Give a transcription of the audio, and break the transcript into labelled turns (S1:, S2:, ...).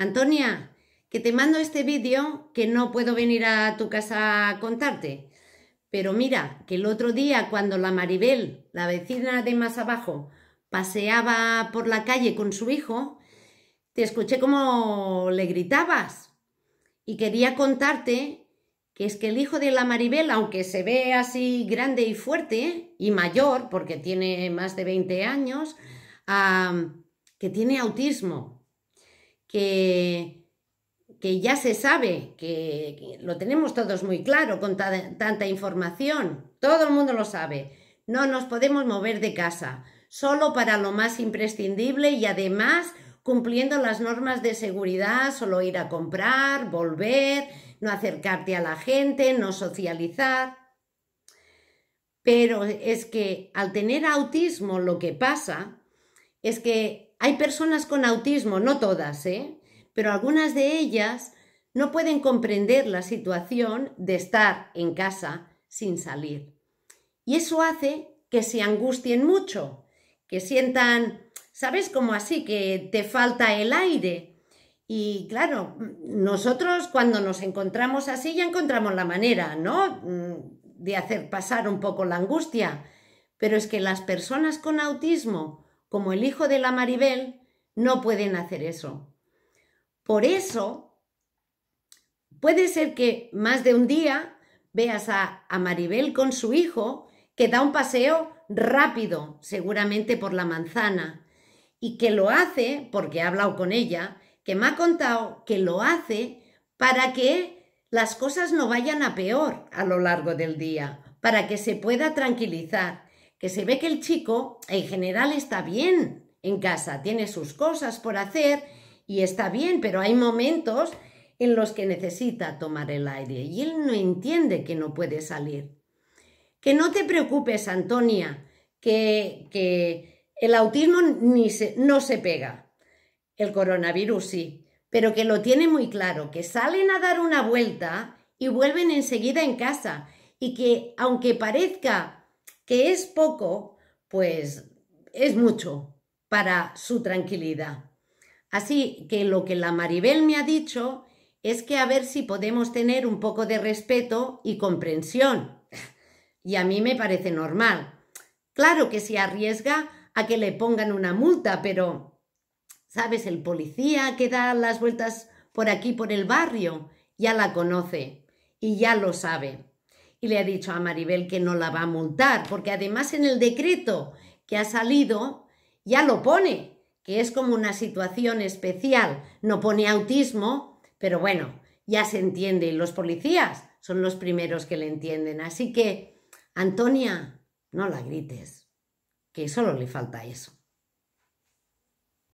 S1: Antonia, que te mando este vídeo que no puedo venir a tu casa a contarte. Pero mira, que el otro día cuando la Maribel, la vecina de más abajo, paseaba por la calle con su hijo, te escuché como le gritabas. Y quería contarte que es que el hijo de la Maribel, aunque se ve así grande y fuerte y mayor, porque tiene más de 20 años, que tiene autismo que, que ya se sabe, que, lo tenemos todos muy claro con tanta información, todo el mundo lo sabe. No nos podemos mover de casa, solo para lo más imprescindible y además cumpliendo las normas de seguridad, solo ir a comprar, volver, no acercarte a la gente, no socializar. Pero es que al tener autismo lo que pasa es que hay personas con autismo, no todas, ¿eh? pero algunas de ellas no pueden comprender la situación de estar en casa sin salir. Y eso hace que se angustien mucho, que sientan, ¿sabes? Como así, que te falta el aire. Y claro, nosotros cuando nos encontramos así ya encontramos la manera, ¿no? Mm, de hacer pasar un poco la angustia. Pero es que las personas con autismo como el hijo de la Maribel, no pueden hacer eso. Por eso, puede ser que más de un día veas a, Maribel con su hijo que da un paseo rápido, seguramente por la manzana, y que lo hace, porque he hablado con ella, que me ha contado que lo hace para que las cosas no vayan a peor a lo largo del día, para que se pueda tranquilizar que se ve que el chico en general está bien en casa, tiene sus cosas por hacer y está bien, pero hay momentos en los que necesita tomar el aire y él no entiende que no puede salir. Que no te preocupes, Antonia, que, que el autismo ni no se pega, el coronavirus sí, pero que lo tiene muy claro, que salen a dar una vuelta y vuelven enseguida en casa y que aunque parezca que es poco, pues es mucho para su tranquilidad. Así que lo que la Maribel me ha dicho es que a ver si podemos tener un poco de respeto y comprensión. Y a mí me parece normal. Claro que se arriesga a que le pongan una multa, pero, ¿sabes? El policía que da las vueltas por aquí, por el barrio, ya la conoce y ya lo sabe y le ha dicho a Maribel que no la va a multar, porque además en el decreto que ha salido ya lo pone, que es como una situación especial, no pone autismo, pero bueno, ya se entiende y los policías son los primeros que le entienden. Así que, Antonia, no la grites, que solo le falta eso.